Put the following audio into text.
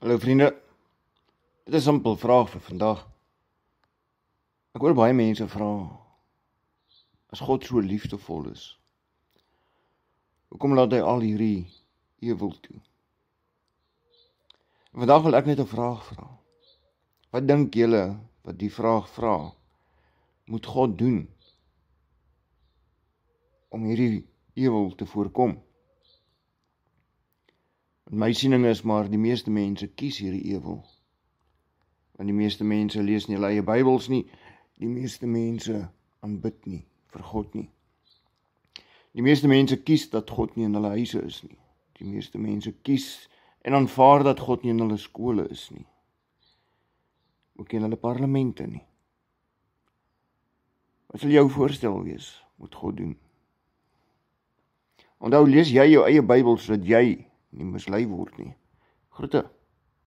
Hallo vriende. Dit is 'n simpel vraag vir vandag. Ek hoor baie mense vra as God so liefdevol is, hoekom laat hy al hierdie ewel toe? En vandag wil ek net 'n vraag vra. Wat dink julle wat die vraag vra, moet God doen om hierdie ewel te voorkom? My siening is maar die meeste mense kies hierdie ewel. Want die meeste mense lees nie hulle eie Bybels nie. Die meeste mense aanbid nie vir God nie. Die meeste mense kies dat God nie in hulle huise is nie. Die meeste mense kies en aanvaar dat God nie in hulle skole is nie. Ook in hulle parlemente nie. Wat sal jou voorstel wees moet God doen? Onthou lees jy jou eie Bybel sodat jy nie mislei word nie. Groete.